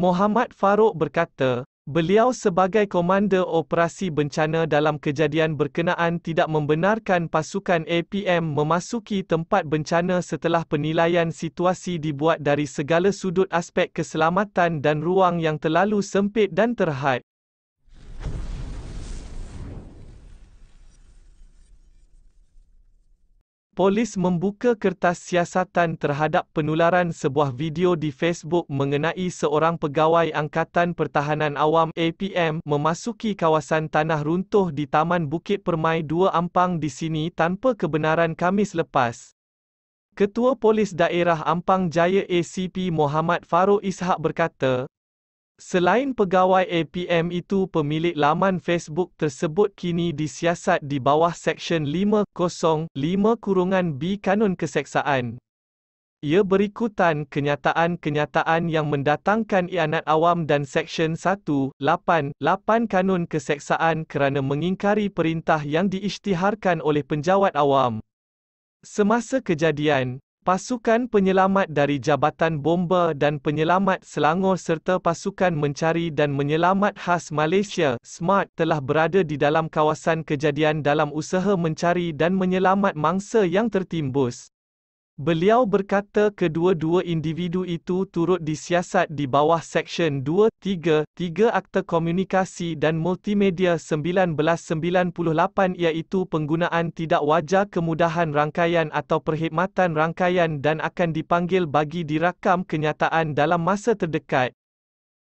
Muhammad Farouk berkata, beliau sebagai komander operasi bencana dalam kejadian berkenaan tidak membenarkan pasukan APM memasuki tempat bencana setelah penilaian situasi dibuat dari segala sudut aspek keselamatan dan ruang yang terlalu sempit dan terhad. Polis membuka kertas siasatan terhadap penularan sebuah video di Facebook mengenai seorang pegawai Angkatan Pertahanan Awam APM memasuki kawasan tanah runtuh di Taman Bukit Permai 2 Ampang di sini tanpa kebenaran Kamis lepas. Ketua Polis Daerah Ampang Jaya ACP Muhammad Faruk Ishak berkata, Selain pegawai APM itu pemilik laman Facebook tersebut kini disiasat di bawah Seksyen 505 Kurungan B Kanun Keseksaan. Ia berikutan kenyataan-kenyataan yang mendatangkan ianat awam dan Seksyen 188 Kanun Keseksaan kerana mengingkari perintah yang diisytiharkan oleh penjawat awam. Semasa kejadian, Pasukan penyelamat dari Jabatan Bomba dan Penyelamat Selangor serta pasukan mencari dan menyelamat khas Malaysia SMART telah berada di dalam kawasan kejadian dalam usaha mencari dan menyelamat mangsa yang tertimbus. Beliau berkata kedua-dua individu itu turut disiasat di bawah Seksyen 233 Akta Komunikasi dan Multimedia 1998 iaitu penggunaan tidak wajar kemudahan rangkaian atau perkhidmatan rangkaian dan akan dipanggil bagi dirakam kenyataan dalam masa terdekat.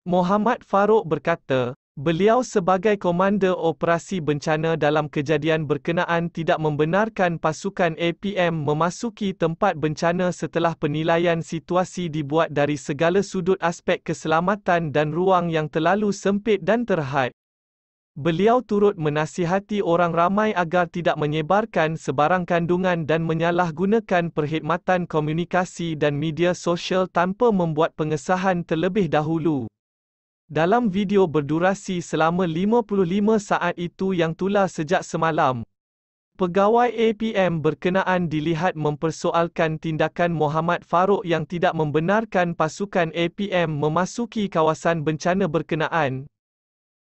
Muhammad Farouk berkata, Beliau sebagai komander operasi bencana dalam kejadian berkenaan tidak membenarkan pasukan APM memasuki tempat bencana setelah penilaian situasi dibuat dari segala sudut aspek keselamatan dan ruang yang terlalu sempit dan terhad. Beliau turut menasihati orang ramai agar tidak menyebarkan sebarang kandungan dan menyalahgunakan perkhidmatan komunikasi dan media sosial tanpa membuat pengesahan terlebih dahulu. Dalam video berdurasi selama 55 saat itu yang tular sejak semalam, pegawai APM berkenaan dilihat mempersoalkan tindakan Muhammad Farouk yang tidak membenarkan pasukan APM memasuki kawasan bencana berkenaan.